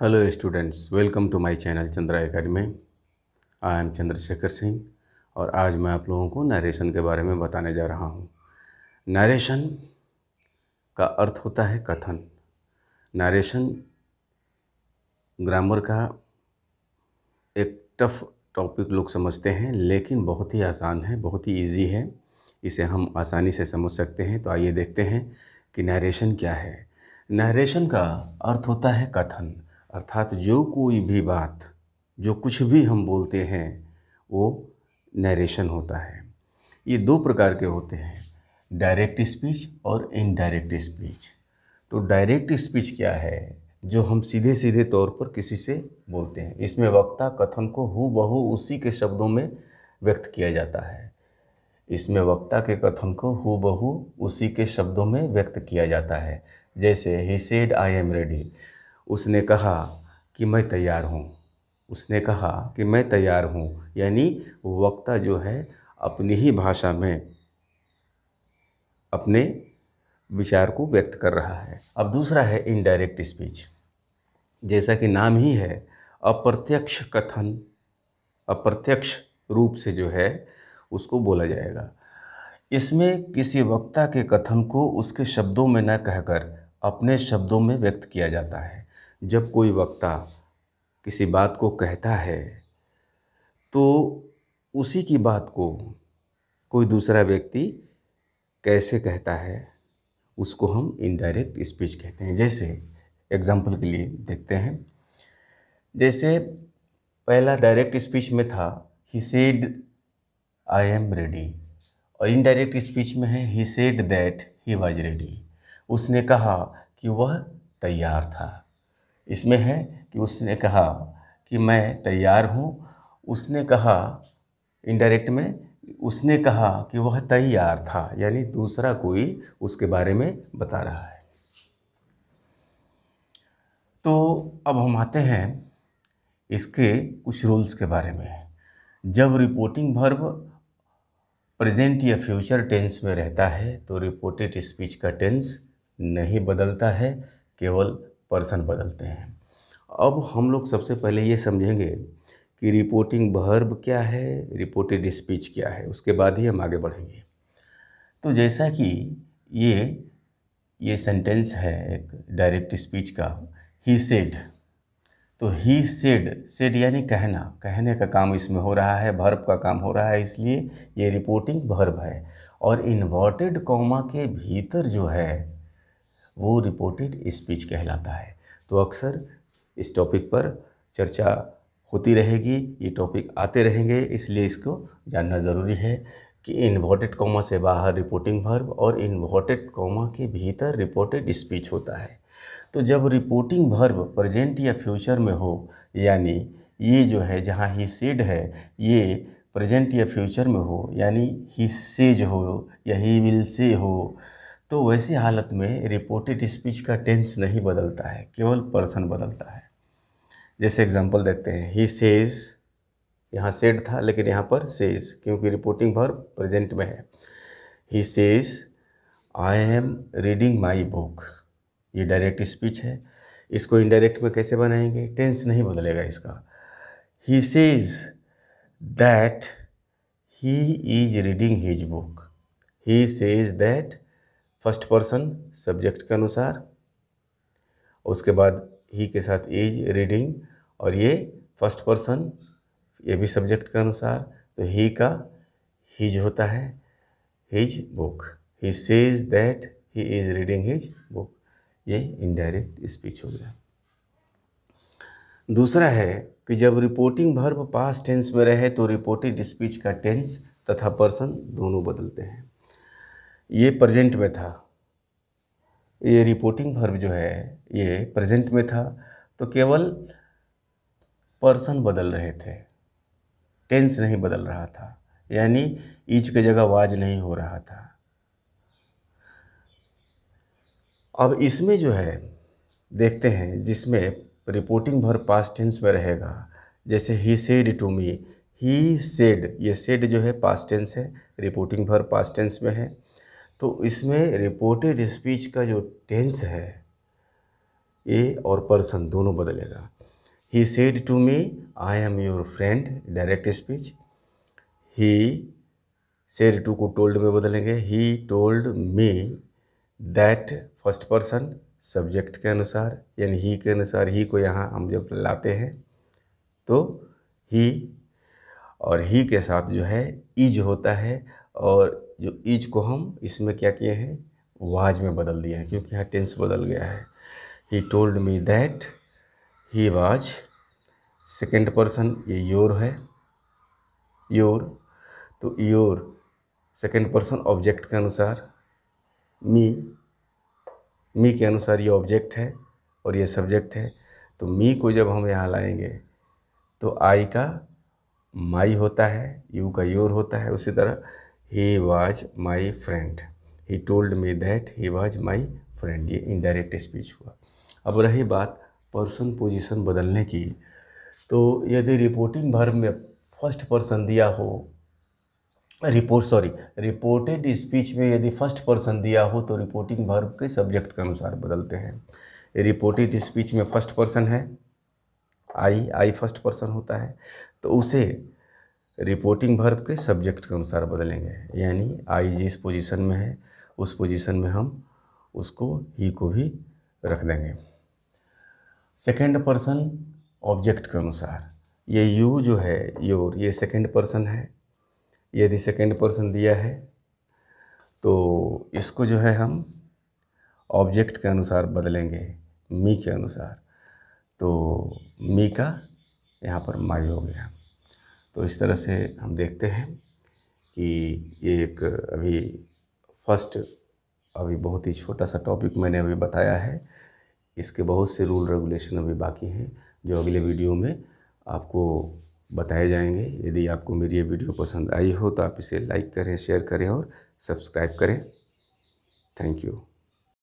hello students welcome to my channel Chandra Academy I am Chandrashekhar Singh और आज मैं आप लोगों को नरेशन के बारे में बताने जा रहा हूँ नरेशन का अर्थ होता है कथन नरेशन ग्रामर का एक टफ टॉपिक लोग समझते हैं लेकिन बहुत ही आसान है बहुत ही इजी है इसे हम आसानी से समझ सकते हैं तो आइए देखते हैं कि नरेशन क्या है नरेशन का अर्थ होता है कथन अर्थात जो कोई भी बात जो कुछ भी हम बोलते हैं वो नरेशन होता है ये दो प्रकार के होते हैं डायरेक्ट स्पीच और इनडायरेक्ट स्पीच तो डायरेक्ट स्पीच क्या है जो हम सीधे सीधे तौर पर किसी से बोलते हैं इसमें वक्ता कथन को हु बहू उसी के शब्दों में व्यक्त किया जाता है इसमें वक्ता के कथन को हु बहू उसी के शब्दों में व्यक्त किया जाता है जैसे he said I am ready उसने कहा कि मैं तैयार हूँ उसने कहा कि मैं तैयार हूँ यानी वक्ता जो है अपनी ही भाषा में अपने विचार को व्यक्त कर रहा है अब दूसरा है इनडायरेक्ट स्पीच जैसा कि नाम ही है अप्रत्यक्ष कथन अप्रत्यक्ष रूप से जो है उसको बोला जाएगा इसमें किसी वक्ता के कथन को उसके शब्दों में न कहकर अपने शब्दों में व्यक्त किया जाता है जब कोई वक्ता किसी बात को कहता है तो उसी की बात को कोई दूसरा व्यक्ति कैसे कहता है उसको हम इनडायरेक्ट स्पीच कहते हैं जैसे एग्जाम्पल के लिए देखते हैं जैसे पहला डायरेक्ट स्पीच में था he said I am ready और इनडायरेक्ट स्पीच में है he said that he was ready उसने कहा कि वह तैयार था इसमें है कि उसने कहा कि मैं तैयार हूँ उसने कहा इनडायरेक्ट में उसने कहा कि वह तैयार था यानी दूसरा कोई उसके बारे में बता रहा है तो अब हम आते हैं इसके कुछ रूल्स के बारे में जब रिपोर्टिंग भर्व प्रेजेंट या फ्यूचर टेंस में रहता है तो रिपोर्टेड स्पीच का टेंस नहीं बदलता है केवल पर्सन बदलते हैं अब हम लोग सबसे पहले ये समझेंगे कि रिपोर्टिंग बहर्ब क्या है रिपोर्टेड स्पीच क्या है उसके बाद ही हम आगे बढ़ेंगे तो जैसा कि ये ये सेंटेंस है एक डायरेक्ट स्पीच का ही सेड तो ही सेड सेड यानी कहना कहने का काम इसमें हो रहा है भर्ब का काम हो रहा है इसलिए ये रिपोर्टिंग भर्ब है और इन्वर्टेड कॉमा के भीतर जो है वो रिपोर्टेड स्पीच कहलाता है तो अक्सर इस टॉपिक पर चर्चा होती रहेगी ये टॉपिक आते रहेंगे इसलिए इसको जानना ज़रूरी है कि इन्वर्टेड कॉमा से बाहर रिपोर्टिंग वर्ब और इन्वर्टेड कॉमा के भीतर रिपोर्टेड स्पीच होता है तो जब रिपोर्टिंग वर्ब प्रेजेंट या फ्यूचर में हो यानी ये जो है जहाँ ही सेड है ये प्रेजेंट या फ्यूचर में हो यानी ही सेज हो या ही विल से हो तो वैसी हालत में रिपोर्टेड स्पीच का टेंस नहीं बदलता है केवल पर्सन बदलता है जैसे एग्जांपल देखते हैं ही सेज यहाँ सेड था लेकिन यहाँ पर सेज क्योंकि रिपोर्टिंग भर प्रेजेंट में है he says I am reading my book ये डायरेक्ट स्पीच है इसको इनडायरेक्ट में कैसे बनाएंगे टेंस नहीं बदलेगा इसका he says that he is reading his book he says that first person subject के अनुसार उसके बाद ही के साथ इज रीडिंग और ये फर्स्ट पर्सन ये भी सब्जेक्ट के अनुसार तो ही का हिज होता है his book he says that he is reading his book ये इनडायरेक्ट स्पीच हो गया दूसरा है कि जब रिपोर्टिंग भर्व पास टेंस में रहे तो रिपोर्टेड स्पीच का टेंस तथा पर्सन दोनों बदलते हैं ये प्रेजेंट में था ये रिपोर्टिंग भर्व जो है ये प्रेजेंट में था तो केवल पर्सन बदल रहे थे टेंस नहीं बदल रहा था यानी ईच की जगह वाज नहीं हो रहा था अब इसमें जो है देखते हैं जिसमें रिपोर्टिंग भर पास्ट टेंस में रहेगा जैसे he said to me he said ये सेड जो है पास्ट टेंस है रिपोर्टिंग भर पास्ट टेंस में है तो इसमें रिपोर्टेड स्पीच का जो टेंस है ए और पर्सन दोनों बदलेगा he said to me I am your friend direct speech he said to को टोल्ड में बदलेंगे he told me that first person subject के अनुसार यानी ही के अनुसार ही को यहाँ हम जब लाते हैं तो ही और ही के साथ जो है इज होता है और जो ईज को हम इसमें क्या किए हैं वाज में बदल दिए हैं क्योंकि यहाँ टेंस बदल गया है he told me that he was second person ये योर है योर तो योर सेकेंड पर्सन ऑब्जेक्ट के अनुसार मी मी के अनुसार ये ऑब्जेक्ट है और ये सब्जेक्ट है तो मी को जब हम यहाँ लाएंगे तो आई का माई होता है यू का योर होता है उसी तरह he was my friend he told me that he was my friend ये इनडायरेक्ट स्पीच हुआ अब रही बात पर्सन पोजिशन बदलने की तो यदि रिपोर्टिंग भर्ब में फर्स्ट पर्सन दिया हो रिपोर्ट सॉरी रिपोर्टेड स्पीच में यदि फर्स्ट पर्सन दिया हो तो रिपोर्टिंग भर्ब के सब्जेक्ट के अनुसार बदलते हैं रिपोर्टेड स्पीच में फर्स्ट पर्सन है आई आई फर्स्ट पर्सन होता है तो उसे रिपोर्टिंग भर के सब्जेक्ट के अनुसार बदलेंगे यानी आई जिस पोजीशन में है उस पोजीशन में हम उसको ही को भी रख देंगे सेकेंड पर्सन ऑब्जेक्ट के अनुसार ये यू जो है योर ये सेकेंड पर्सन है यदि सेकेंड पर्सन दिया है तो इसको जो है हम ऑब्जेक्ट के अनुसार बदलेंगे मी के अनुसार तो मी का यहाँ पर माई हो गया तो इस तरह से हम देखते हैं कि ये एक अभी फर्स्ट अभी बहुत ही छोटा सा टॉपिक मैंने अभी बताया है इसके बहुत से रूल रेगुलेशन अभी बाकी हैं जो अगले वीडियो में आपको बताए जाएंगे यदि आपको मेरी ये वीडियो पसंद आई हो तो आप इसे लाइक करें शेयर करें और सब्सक्राइब करें थैंक यू